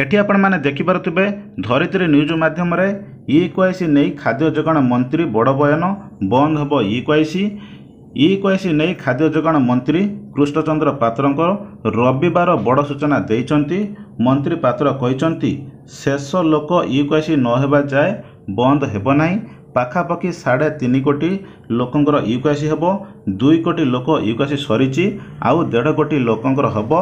ଏଠି ଆପଣମାନେ ଦେଖିପାରୁଥିବେ ଧରିତ୍ରୀ ନ୍ୟୁଜ୍ ମାଧ୍ୟମରେ ଇ ଇକ୍ୱାଇସି ନେଇ ଖାଦ୍ୟ ଯୋଗାଣ ମନ୍ତ୍ରୀ ବଡ଼ ବୟନ ବନ୍ଦ ହେବ ଇ ଇ ଇକ୍ୱାଇସି ନେଇ ଖାଦ୍ୟ ଯୋଗାଣ ମନ୍ତ୍ରୀ କୃଷ୍ଣଚନ୍ଦ୍ର ପାତ୍ରଙ୍କ ରବିବାର ବଡ଼ ସୂଚନା ଦେଇଛନ୍ତି ମନ୍ତ୍ରୀ ପାତ୍ର କହିଛନ୍ତି ଶେଷ ଲୋକ ଇକ୍ୱାଇସି ନ ହେବା ଯାଏ ବନ୍ଦ ହେବ ନାହିଁ ପାଖାପାଖି ସାଢ଼େ ତିନି କୋଟି ଲୋକଙ୍କର ଇକ୍ୱାଇସି ହେବ ଦୁଇ କୋଟି ଲୋକ ୟୁକାସି ସରିଛି ଆଉ ଦେଢ଼ କୋଟି ଲୋକଙ୍କର ହେବ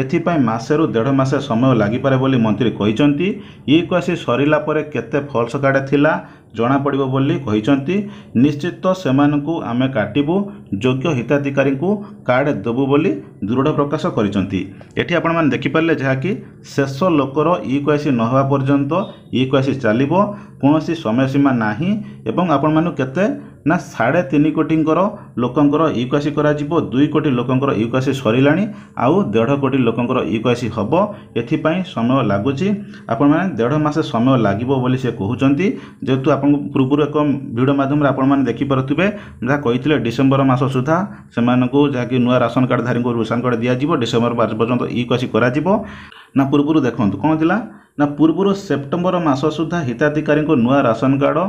ଏଥିପାଇଁ ମାସେରୁ ଦେଢ଼ ମାସ ସମୟ ଲାଗିପାରେ ବୋଲି ମନ୍ତ୍ରୀ କହିଛନ୍ତି ୟୁକାସି ସରିଲା ପରେ କେତେ ଫଲ୍ସ କାର୍ଡ଼ ଥିଲା ଜଣାପଡ଼ିବ ବୋଲି କହିଛନ୍ତି ନିଶ୍ଚିତ ସେମାନଙ୍କୁ ଆମେ କାଟିବୁ ଯୋଗ୍ୟ ହିତାଧିକାରୀଙ୍କୁ କାର୍ଡ଼ ଦେବୁ ବୋଲି ଦୃଢ଼ ପ୍ରକାଶ କରିଛନ୍ତି ଏଠି ଆପଣମାନେ ଦେଖିପାରିଲେ ଯାହାକି ଶେଷ ଲୋକର ଇ କୁଆସି ନ ହେବା ପର୍ଯ୍ୟନ୍ତ ଇ କୁଆସି ଚାଲିବ କୌଣସି ସମୟ ସୀମା ନାହିଁ ଏବଂ ଆପଣମାନଙ୍କୁ କେତେ ନା ସାଢ଼େ ତିନି କୋଟିଙ୍କର ଲୋକଙ୍କର ୟୁକାସି କରାଯିବ ଦୁଇ କୋଟି ଲୋକଙ୍କର ୟୁକାସି ସରିଲାଣି ଆଉ ଦେଢ଼ କୋଟି ଲୋକଙ୍କର ୟୁକାସି ହେବ ଏଥିପାଇଁ ସମୟ ଲାଗୁଛି ଆପଣମାନେ ଦେଢ଼ ମାସ ସମୟ ଲାଗିବ ବୋଲି ସେ କହୁଛନ୍ତି ଯେହେତୁ ଆପଣଙ୍କ ପୂର୍ବରୁ ଏକ ଭିଡ଼ିଓ ମାଧ୍ୟମରେ ଆପଣମାନେ ଦେଖିପାରୁଥିବେ ଯାହା କହିଥିଲେ ଡିସେମ୍ବର ମାସ ସୁଦ୍ଧା ସେମାନଙ୍କୁ ଯାହାକି ନୂଆ ରାସନ କାର୍ଡ଼ଧାରୀଙ୍କୁ ରାସନ କାର୍ଡ଼ ଦିଆଯିବ ଡିସେମ୍ବର ମାସ ପର୍ଯ୍ୟନ୍ତ ୟୁକାସି କରାଯିବ ନା ପୂର୍ବରୁ ଦେଖନ୍ତୁ କ'ଣ ଥିଲା ନା ପୂର୍ବରୁ ସେପ୍ଟେମ୍ବର ମାସ ସୁଦ୍ଧା ହିତାଧିକାରୀଙ୍କୁ ନୂଆ ରାସନ କାର୍ଡ଼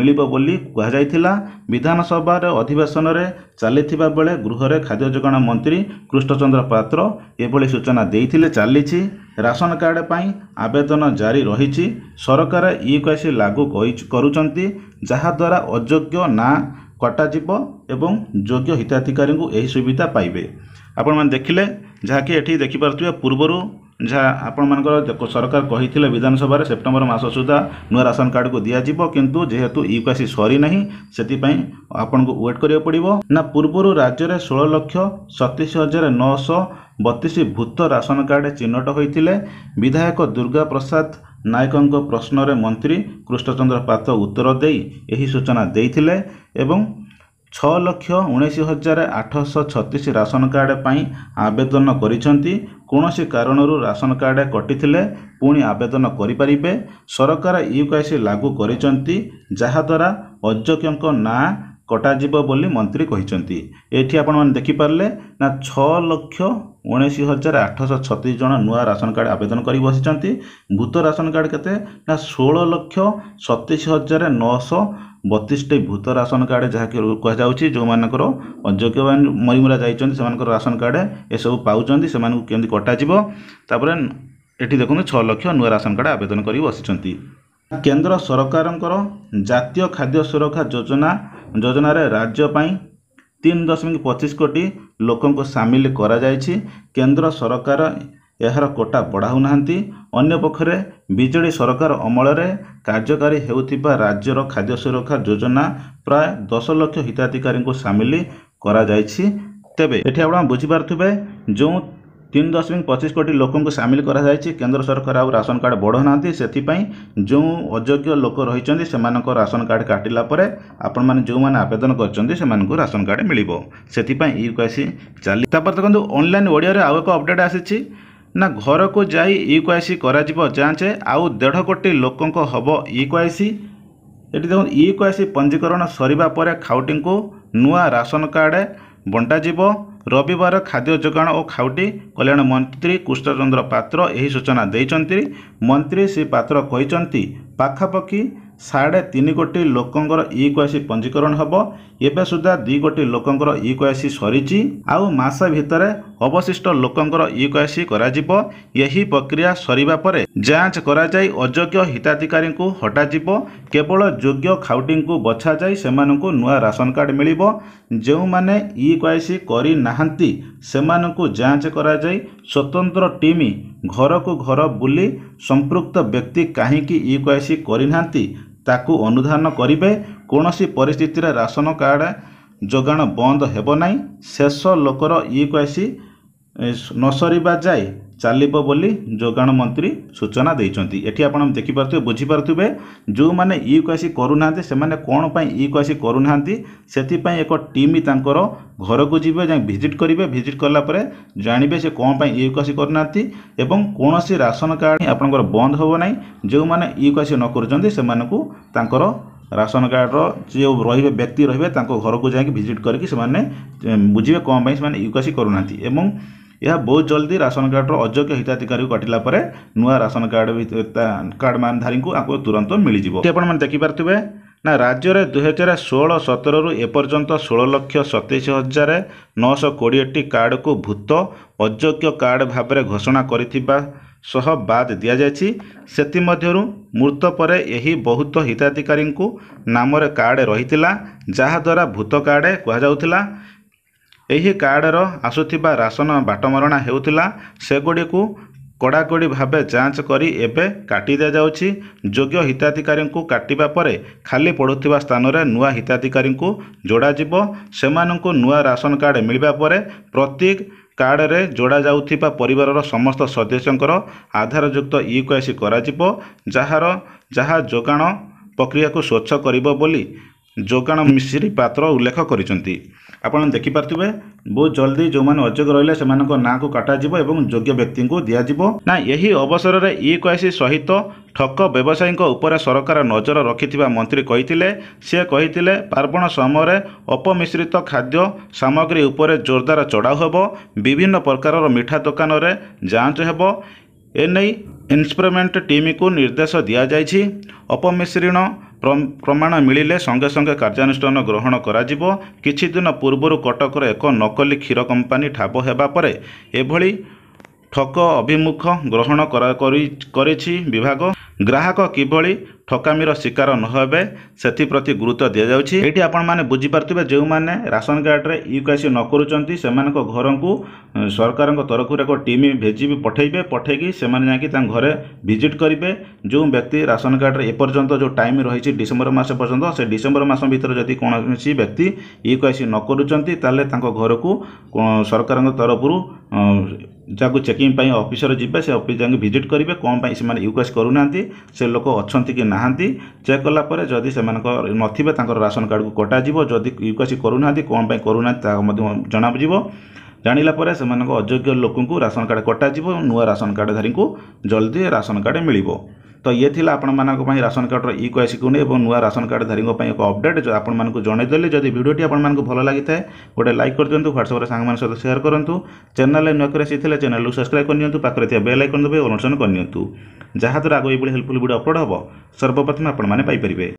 ମିଳିବ ବୋଲି କୁହାଯାଇଥିଲା ବିଧାନସଭାର ଅଧିବେଶନରେ ଚାଲିଥିବା ବେଳେ ଗୃହରେ ଖାଦ୍ୟ ଯୋଗାଣ ମନ୍ତ୍ରୀ କୃଷ୍ଣଚନ୍ଦ୍ର ପାତ୍ର ଏଭଳି ସୂଚନା ଦେଇଥିଲେ ଚାଲିଛି ରାସନ କାର୍ଡ଼ ପାଇଁ ଆବେଦନ ଜାରି ରହିଛି ସରକାର ଇକ୍ୱାସି ଲାଗୁ କରୁଛନ୍ତି ଯାହାଦ୍ୱାରା ଅଯୋଗ୍ୟ ନାଁ କଟାଯିବ ଏବଂ ଯୋଗ୍ୟ ହିତାଧିକାରୀଙ୍କୁ ଏହି ସୁବିଧା ପାଇବେ ଆପଣମାନେ ଦେଖିଲେ ଯାହାକି ଏଠି ଦେଖିପାରୁଥିବେ ପୂର୍ବରୁ ଯାହା ଆପଣମାନଙ୍କର ସରକାର କହିଥିଲେ ବିଧାନସଭାରେ ସେପ୍ଟେମ୍ବର ମାସ ସୁଦ୍ଧା ନୂଆ ରାସନ କାର୍ଡ଼କୁ ଦିଆଯିବ କିନ୍ତୁ ଯେହେତୁ ୟୁକାସି ସରିନାହିଁ ସେଥିପାଇଁ ଆପଣଙ୍କୁ ୱେଟ୍ କରିବାକୁ ପଡ଼ିବ ନା ପୂର୍ବରୁ ରାଜ୍ୟରେ ଷୋହଳ ଲକ୍ଷ ସତେଇଶ ହଜାର ନଅଶହ ବତିଶ ଭୂତ ରାସନ କାର୍ଡ଼ ଚିହ୍ନଟ ହୋଇଥିଲେ ବିଧାୟକ ଦୁର୍ଗା ପ୍ରସାଦ ନାୟକଙ୍କ ପ୍ରଶ୍ନରେ ମନ୍ତ୍ରୀ କୃଷ୍ଣଚନ୍ଦ୍ର ପାତ୍ର ଉତ୍ତର ଦେଇ ଏହି ସୂଚନା ଦେଇଥିଲେ ଏବଂ ଛଅ ଲକ୍ଷ ଉଣେଇଶ ହଜାର ଆଠଶହ ଛତିଶ ରାସନ କାର୍ଡ଼ ପାଇଁ ଆବେଦନ କରିଛନ୍ତି କୌଣସି କାରଣରୁ ରାସନ କାର୍ଡ଼ କଟିଥିଲେ ପୁଣି ଆବେଦନ କରିପାରିବେ ସରକାର ୟୁକାଇସି ଲାଗୁ କରିଛନ୍ତି ଯାହାଦ୍ୱାରା ଅଯୋଗ୍ୟଙ୍କ ନାଁ କଟାଯିବ ବୋଲି ମନ୍ତ୍ରୀ କହିଛନ୍ତି ଏଠି ଆପଣମାନେ ଦେଖିପାରିଲେ ନା ଛଅ ଲକ୍ଷ ଉଣେଇଶ ହଜାର ଆଠଶହ ଛତିଶ ଜଣ ନୂଆ ରାସନ କାର୍ଡ଼ ଆବେଦନ କରି ବସିଛନ୍ତି ଭୂତ ରାସନ କାର୍ଡ଼ କେତେ ନା ଷୋହଳ ଲକ୍ଷ ସତେଇଶ ହଜାର ନଅଶହ ବତିଶଟି ଭୂତ ରାସନ କାର୍ଡ଼ ଯାହାକି କୁହାଯାଉଛି ଯେଉଁମାନଙ୍କର ଅଯୋଗ୍ୟ ମରିମୁରା ଯାଇଛନ୍ତି ସେମାନଙ୍କର ରାସନ କାର୍ଡ଼ ଏସବୁ ପାଉଛନ୍ତି ସେମାନଙ୍କୁ କେମିତି କଟାଯିବ ତାପରେ ଏଠି ଦେଖନ୍ତୁ ଛଅ ଲକ୍ଷ ନୂଆ ରାସନ କାର୍ଡ଼ ଆବେଦନ କରି ବସିଛନ୍ତି କେନ୍ଦ୍ର ସରକାରଙ୍କର ଜାତୀୟ ଖାଦ୍ୟ ସୁରକ୍ଷା ଯୋଜନା ଯୋଜନାରେ ରାଜ୍ୟ ପାଇଁ ତିନି ଦଶମିକ ପଚିଶ କୋଟି ଲୋକଙ୍କୁ ସାମିଲ କରାଯାଇଛି କେନ୍ଦ୍ର ସରକାର ଏହାର କୋଟା ବଢ଼ାଉନାହାନ୍ତି ଅନ୍ୟପକ୍ଷରେ ବିଜେଡ଼ି ସରକାର ଅମଳରେ କାର୍ଯ୍ୟକାରୀ ହେଉଥିବା ରାଜ୍ୟର ଖାଦ୍ୟ ସୁରକ୍ଷା ଯୋଜନା ପ୍ରାୟ ଦଶ ଲକ୍ଷ ହିତାଧିକାରୀଙ୍କୁ ସାମିଲ କରାଯାଇଛି ତେବେ ଏଠି ଆପଣ ବୁଝିପାରୁଥିବେ ଯେଉଁ ତିନି ଦଶମିକ ପଚିଶ କୋଟି ଲୋକଙ୍କୁ ସାମିଲ କରାଯାଇଛି କେନ୍ଦ୍ର ସରକାର ଆଉ ରାସନ କାର୍ଡ଼ ବଢ଼ାଉନାହାନ୍ତି ସେଥିପାଇଁ ଯେଉଁ ଅଯୋଗ୍ୟ ଲୋକ ରହିଛନ୍ତି ସେମାନଙ୍କ ରାସନ କାର୍ଡ଼ କାଟିଲା ପରେ ଆପଣମାନେ ଯେଉଁମାନେ ଆବେଦନ କରିଛନ୍ତି ସେମାନଙ୍କୁ ରାସନ କାର୍ଡ଼ ମିଳିବ ସେଥିପାଇଁ ୟୁ କୁ ଆଇସି ଚାଲି ତାପରେ ଦେଖନ୍ତୁ ଅନଲାଇନ୍ ଓଡ଼ିଆରେ ଆଉ ଏକ ଅପଡ଼େଟ୍ ଆସିଛି ନା ଘରକୁ ଯାଇ ୟୁ କୁ ଆଇସି କରାଯିବ ଯାଞ୍ଚ ଆଉ ଦେଢ଼ କୋଟି ଲୋକଙ୍କ ହେବ ୟୁ କୁ ଆଇସି ଏଠି ଦେଖନ୍ତୁ ୟୁ କୁ ଆଇସି ପଞ୍ଜୀକରଣ ସରିବା ପରେ ଖାଉଟିଙ୍କୁ ନୂଆ ରାସନ କାର୍ଡ଼ ବଣ୍ଟାଯିବ ରବିବାର ଖାଦ୍ୟ ଯୋଗାଣ ଓ ଖାଉଟି କଲ୍ୟାଣ ମନ୍ତ୍ରୀ କୃଷ୍ଣଚନ୍ଦ୍ର ପାତ୍ର ଏହି ସୂଚନା ଦେଇଛନ୍ତି ମନ୍ତ୍ରୀ ଶ୍ରୀ ପାତ୍ର କହିଛନ୍ତି ପାଖାପାଖି ସାଢ଼େ ତିନି କୋଟି ଲୋକଙ୍କର ଇ କ୍ୱାସି ପଞ୍ଜୀକରଣ ହେବ ଏବେ ସୁଦ୍ଧା ଦୁଇ କୋଟି ଲୋକଙ୍କର ଇ କ୍ୱାସି ସରିଛି ଆଉ ମାସେ ଭିତରେ ଅବଶିଷ୍ଟ ଲୋକଙ୍କର ୟୁକାସି କରାଯିବ ଏହି ପ୍ରକ୍ରିୟା ସରିବା ପରେ ଯାଞ୍ଚ କରାଯାଇ ଅଯୋଗ୍ୟ ହିତାଧିକାରୀଙ୍କୁ ହଟାଯିବ କେବଳ ଯୋଗ୍ୟ ଖାଉଟିଙ୍କୁ ବଛାଯାଇ ସେମାନଙ୍କୁ ନୂଆ ରାସନ କାର୍ଡ଼ ମିଳିବ ଯେଉଁମାନେ ୟୁକାସି କରିନାହାନ୍ତି ସେମାନଙ୍କୁ ଯାଞ୍ଚ କରାଯାଇ ସ୍ୱତନ୍ତ୍ର ଟିମ୍ ଘରକୁ ଘର ବୁଲି ସମ୍ପୃକ୍ତ ବ୍ୟକ୍ତି କାହିଁକି ୟୁକାସି କରିନାହାନ୍ତି ତାକୁ ଅନୁଧ୍ୟାନ କରିବେ କୌଣସି ପରିସ୍ଥିତିରେ ରାସନ କାର୍ଡ଼ ଯୋଗାଣ ବନ୍ଦ ହେବ ନାହିଁ ଶେଷ ଲୋକର ୟୁକାସି ନସରିବା ଯାଏ ଚାଲିବ ବୋଲି ଯୋଗାଣ ମନ୍ତ୍ରୀ ସୂଚନା ଦେଇଛନ୍ତି ଏଠି ଆପଣ ଦେଖିପାରୁଥିବେ ବୁଝିପାରୁଥିବେ ଯେଉଁମାନେ ଇ କେୱାଇସି କରୁନାହାନ୍ତି ସେମାନେ କ'ଣ ପାଇଁ ଇ କେୱାଇସି କରୁନାହାନ୍ତି ସେଥିପାଇଁ ଏକ ଟିମ୍ ତାଙ୍କର ଘରକୁ ଯିବେ ଯାଇ ଭିଜିଟ୍ କରିବେ ଭିଜିଟ୍ କଲା ପରେ ଜାଣିବେ ସେ କ'ଣ ପାଇଁ ଇ କେୱାଇସି କରୁନାହାନ୍ତି ଏବଂ କୌଣସି ରାସନ କାର୍ଡ଼ ଆପଣଙ୍କର ବନ୍ଦ ହେବ ନାହିଁ ଯେଉଁମାନେ ଇ କେୱାଇସି ନ କରୁଛନ୍ତି ସେମାନଙ୍କୁ ତାଙ୍କର ରାସନ କାର୍ଡ଼ର ଯେଉଁ ରହିବେ ବ୍ୟକ୍ତି ରହିବେ ତାଙ୍କ ଘରକୁ ଯାଇକି ଭିଜିଟ୍ କରିକି ସେମାନେ ବୁଝିବେ କ'ଣ ପାଇଁ ସେମାନେ ୟୁକାସି କରୁନାହାନ୍ତି ଏବଂ ଏହା ବହୁତ ଜଲ୍ଦି ରାସନ କାର୍ଡ଼ର ଅଯୋଗ୍ୟ ହିତାଧିକାରୀକୁ କାଟିଲା ପରେ ନୂଆ ରାସନ କାର୍ଡ଼ କାର୍ଡ଼ମାନଧାରୀଙ୍କୁ ଆକୁ ତୁରନ୍ତ ମିଳିଯିବ ଆପଣମାନେ ଦେଖିପାରୁଥିବେ ନା ରାଜ୍ୟରେ ଦୁଇହଜାର ଷୋହଳ ସତରରୁ ଏପର୍ଯ୍ୟନ୍ତ ଷୋହଳ ଲକ୍ଷ ସତେଇଶ ହଜାର ନଅଶହ କୋଡ଼ିଏଟି କାର୍ଡ଼କୁ ଭୂତ ଅଯୋଗ୍ୟ କାର୍ଡ଼ ଭାବରେ ଘୋଷଣା କରିଥିବା ସହ ବାଦ ଦିଆଯାଇଛି ସେଥିମଧ୍ୟରୁ ମୃତ ପରେ ଏହି ବହୁତ ହିତାଧିକାରୀଙ୍କୁ ନାମରେ କାର୍ଡ଼ ରହିଥିଲା ଯାହାଦ୍ୱାରା ଭୂତ କାର୍ଡ଼ କୁହାଯାଉଥିଲା ଏହି କାର୍ଡ଼ର ଆସୁଥିବା ରାସନ ବାଟମରଣା ହେଉଥିଲା ସେଗୁଡ଼ିକୁ କଡ଼ାକଡ଼ି ଭାବେ ଯାଞ୍ଚ କରି ଏବେ କାଟି ଦିଆଯାଉଛି ଯୋଗ୍ୟ ହିତାଧିକାରୀଙ୍କୁ କାଟିବା ପରେ ଖାଲି ପଡ଼ୁଥିବା ସ୍ଥାନରେ ନୂଆ ହିତାଧିକାରୀଙ୍କୁ ଯୋଡ଼ାଯିବ ସେମାନଙ୍କୁ ନୂଆ ରାସନ କାର୍ଡ଼ ମିଳିବା ପରେ ପ୍ରତି କାର୍ଡ଼ରେ ଯୋଡ଼ାଯାଉଥିବା ପରିବାରର ସମସ୍ତ ସଦସ୍ୟଙ୍କର ଆଧାରଯୁକ୍ତ ଇ କୁଆଇସି କରାଯିବ ଯାହାର ଯାହା ଯୋଗାଣ ପ୍ରକ୍ରିୟାକୁ ସ୍ୱଚ୍ଛ କରିବ ବୋଲି ଯୋଗାଣ ମିଶ୍ରୀ ପାତ୍ର ଉଲ୍ଲେଖ କରିଛନ୍ତି ଆପଣ ଦେଖିପାରୁଥିବେ ବହୁତ ଜଲ୍ଦି ଯେଉଁମାନେ ଅଯୋଗ୍ୟ ରହିଲେ ସେମାନଙ୍କ ନାଁକୁ କଟାଯିବ ଏବଂ ଯୋଗ୍ୟ ବ୍ୟକ୍ତିଙ୍କୁ ଦିଆଯିବ ନା ଏହି ଅବସରରେ ଇ କୈସି ସହିତ ଠକ ବ୍ୟବସାୟୀଙ୍କ ଉପରେ ସରକାର ନଜର ରଖିଥିବା ମନ୍ତ୍ରୀ କହିଥିଲେ ସେ କହିଥିଲେ ପାର୍ବଣ ସମୟରେ ଅପମିଶ୍ରିତ ଖାଦ୍ୟ ସାମଗ୍ରୀ ଉପରେ ଜୋରଦାର ଚଢ଼ାଉ ହେବ ବିଭିନ୍ନ ପ୍ରକାରର ମିଠା ଦୋକାନରେ ଯାଞ୍ଚ ହେବ ଏନେଇ ଇନ୍ସପେରିମେଣ୍ଟ ଟିମ୍କୁ ନିର୍ଦ୍ଦେଶ ଦିଆଯାଇଛି ଅପମିଶ୍ରଣ ପ୍ରମାଣ ମିଳିଲେ ସଙ୍ଗେ ସଙ୍ଗେ କାର୍ଯ୍ୟାନୁଷ୍ଠାନ ଗ୍ରହଣ କରାଯିବ କିଛି ଦିନ ପୂର୍ବରୁ କଟକର ଏକ ନକଲି କ୍ଷୀର କମ୍ପାନୀ ଠାବ ହେବା ପରେ ଏଭଳି ଠକ ଅଭିମୁଖ ଗ୍ରହଣ କରିଛି ବିଭାଗ ଗ୍ରାହକ କିଭଳି ଠକାମିର ଶିକାର ନ ହେବେ ସେଥିପ୍ରତି ଗୁରୁତ୍ୱ ଦିଆଯାଉଛି ଏଇଠି ଆପଣମାନେ ବୁଝିପାରୁଥିବେ ଯେଉଁମାନେ ରାସନ କାର୍ଡ଼ରେ ୟୁକାସି ନ କରୁଛନ୍ତି ସେମାନଙ୍କ ଘରକୁ ସରକାରଙ୍କ ତରଫରୁ ଏକ ଟିମ୍ ଭେଜି ବି ପଠାଇବେ ପଠାଇକି ସେମାନେ ଯାଇକି ତାଙ୍କ ଘରେ ଭିଜିଟ୍ କରିବେ ଯେଉଁ ବ୍ୟକ୍ତି ରାସନ କାର୍ଡ଼ରେ ଏପର୍ଯ୍ୟନ୍ତ ଯେଉଁ ଟାଇମ୍ ରହିଛି ଡିସେମ୍ବର ମାସ ପର୍ଯ୍ୟନ୍ତ ସେ ଡିସେମ୍ବର ମାସ ଭିତରେ ଯଦି କୌଣସି ବ୍ୟକ୍ତି ୟୁକାସି ନ କରୁଛନ୍ତି ତାହେଲେ ତାଙ୍କ ଘରକୁ ସରକାରଙ୍କ ତରଫରୁ ଯାହାକୁ ଚେକିଂ ପାଇଁ ଅଫିସର ଯିବେ ସେ ଅଫିସ ଯାଇକି ଭିଜିଟ୍ କରିବେ କ'ଣ ପାଇଁ ସେମାନେ ୟୁକାସି କରୁନାହାନ୍ତି ସେ ଲୋକ ଅଛନ୍ତି କି ନାହାନ୍ତି ଚେକ୍ କଲା ପରେ ଯଦି ସେମାନଙ୍କ ନଥିବେ ତାଙ୍କର ରାସନ କାର୍ଡ଼କୁ କଟାଯିବ ଯଦି ୟୁକାସି କରୁନାହାନ୍ତି କ'ଣ ପାଇଁ କରୁନାହାନ୍ତି ତାହା ମଧ୍ୟ ଜଣାଯିବ ଜାଣିଲା ପରେ ସେମାନଙ୍କ ଅଯୋଗ୍ୟ ଲୋକଙ୍କୁ ରାସନ କାର୍ଡ଼ କଟାଯିବ ନୂଆ ରାସନ କାର୍ଡ଼ଧାରୀଙ୍କୁ ଜଲ୍ଦି ରାସନ କାର୍ଡ଼ ମିଳିବ ତ ଇଏ ଥିଲା ଆପଣମାନଙ୍କ ପାଇଁ ରାସନ କାର୍ଡ଼ର ଇ କୁଆସିକୁ ନେଇ ଏବଂ ନୂଆ ରାସନ କାର୍ଡ଼ଧାରୀଙ୍କ ପାଇଁ ଏକ ଅପଡେଟ୍ ଆପଣମାନଙ୍କୁ ଜଣାଇଦେଲି ଯଦି ଭିଡ଼ିଓଟି ଆପଣମାନଙ୍କୁ ଭଲ ଲାଗିଥାଏ ଗୋଟେ ଲାଇକ୍ କରିଦିଅନ୍ତୁ ହ୍ୱାଟ୍ସଆପ୍ରେ ସାଙ୍ଗମାନଙ୍କ ସହିତ ସେୟାର କରନ୍ତୁ ଚ୍ୟାନେଲରେ ନକରି ଆସିଥିଲେ ଚ୍ୟାନେଲକୁ ସବସ୍କ୍ରାଇବ୍ କରିନିଅନ୍ତୁ ପାଖରେ ଥିବା ବେଲ୍ ଆଇକନ୍ ଦେବେ ଅନୁସରଣ କରିନିଅନ୍ତୁ ଯାହାଦ୍ୱାରା ଆଗ ଏଭଳି ହେଲ୍ପଫୁଲ୍ ଭିଡ଼ିଓ ଅପଲୋଡ଼ ହେବ ସର୍ବପ୍ରଥମେ ଆପଣମାନେ ପାଇପାରିବେ